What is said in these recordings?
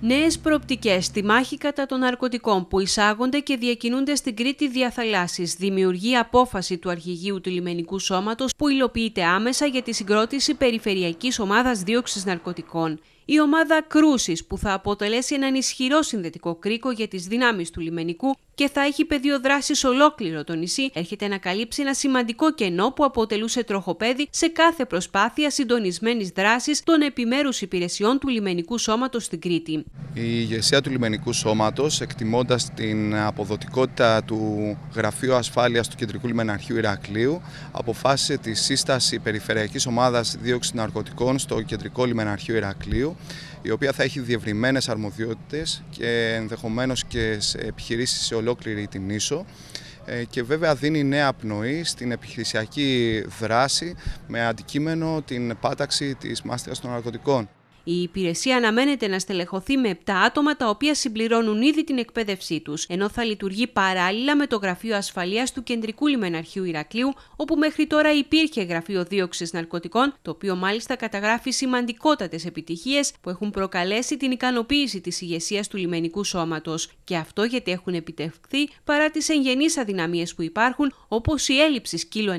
Νέες προοπτικές στη μάχη κατά των ναρκωτικών που εισάγονται και διακινούνται στην Κρήτη διαθαλάσσης δημιουργεί απόφαση του αρχηγείου του λιμενικού σώματος που υλοποιείται άμεσα για τη συγκρότηση περιφερειακής ομάδας δίωξης ναρκωτικών. Η ομάδα Κρούσης που θα αποτελέσει έναν ισχυρό συνδετικό κρίκο για τις δυνάμεις του λιμενικού και θα έχει πεδίο δράσης ολόκληρο το νησί, έρχεται να καλύψει ένα σημαντικό κενό που αποτελούσε τροχοπέδι σε κάθε προσπάθεια συντονισμένης δράσης των επιμέρους υπηρεσιών του λιμενικού σώματος στην Κρήτη. Η ηγεσία του λιμενικού σώματος, εκτιμώντας την αποδοτικότητα του Γραφείου Ασφάλειας του Κεντρικού Λιμεναρχείου Ηρακλείου, αποφάσισε τη σύσταση Περιφερειακής Ομάδας Δίωξη Ναρκωτικών στο Κεντρικό Λιμεναρχείο Ηρακλείου η οποία θα έχει διευρυμένες αρμοδιότητες και ενδεχομένως και σε επιχειρήσεις σε ολόκληρη την ίσο ε, και βέβαια δίνει νέα πνοή στην επιχειρησιακή δράση με αντικείμενο την πάταξη της μάστιγας των ναρκωτικών. Η υπηρεσία αναμένεται να στελεχωθεί με 7 άτομα τα οποία συμπληρώνουν ήδη την εκπαίδευσή τους, ενώ θα λειτουργεί παράλληλα με το Γραφείο Ασφαλείας του Κεντρικού Λιμεναρχείου Ηρακλείου, όπου μέχρι τώρα υπήρχε Γραφείο Δίωξης Ναρκωτικών, το οποίο μάλιστα καταγράφει σημαντικότατες επιτυχίες που έχουν προκαλέσει την ικανοποίηση της ηγεσίας του λιμενικού σώματος. Και αυτό γιατί έχουν επιτευχθεί παρά τις εγγενείς αδυναμίες που υπάρχουν, όπως η έλλειψη σκύλου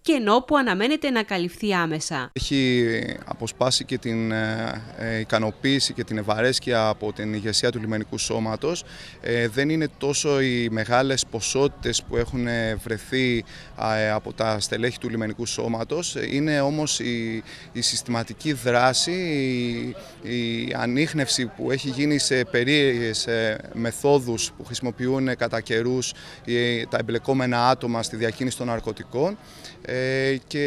και ενώ που αναμένεται να καλυφθεί άμεσα. Έχει αποσπάσει και την ε, ε, ικανοποίηση και την ευαρέσκεια από την ηγεσία του λιμενικού σώματος ε, δεν είναι τόσο οι μεγάλες ποσότητες που έχουν ε, βρεθεί από τα στελέχη του λιμενικού σώματος, είναι όμως η, συστηματική δράση, η, η ανείχνευση που έχει γίνει σε περίεργες μεθόδους που χρησιμοποιούν κατά καιρούς τα εμπλεκόμενα άτομα στη διακίνηση των ναρκωτικών και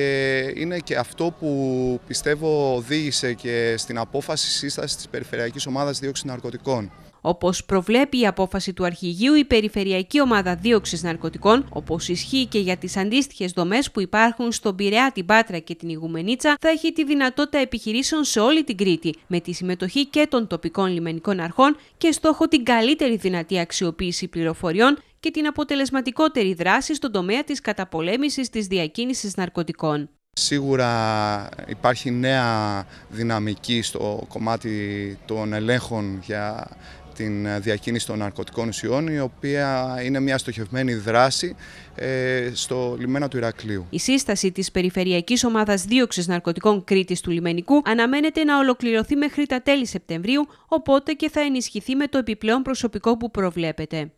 είναι και αυτό που πιστεύω οδήγησε και στην στην απόφαση σύστασης της Περιφερειακής Ομάδας Δίωξης Ναρκωτικών. Όπως προβλέπει η απόφαση του Αρχηγείου, η Περιφερειακή Ομάδα Δίωξης Ναρκωτικών, όπως ισχύει και για τις αντίστοιχες δομές που υπάρχουν στον Πειραιά, την Πάτρα και την Ιγουμενίτσα, θα έχει τη δυνατότητα επιχειρήσεων σε όλη την Κρήτη, με τη συμμετοχή και των τοπικών λιμενικών αρχών και στόχο την καλύτερη δυνατή αξιοποίηση πληροφοριών και την αποτελεσματικότερη δράση στον τομέα της καταπολέμησης της διακίνησης ναρκωτικών. Σίγουρα υπάρχει νέα δυναμική στο κομμάτι των ελέγχων για την διακίνηση των ναρκωτικών ουσιών, η οποία είναι μια στοχευμένη δράση ε, στο λιμένα του Ηρακλείου. Η σύσταση της Περιφερειακής Ομάδας Δίωξης Ναρκωτικών Κρήτης του Λιμενικού αναμένεται να ολοκληρωθεί μέχρι τα τέλη Σεπτεμβρίου, οπότε και θα ενισχυθεί με το επιπλέον προσωπικό που προβλέπεται.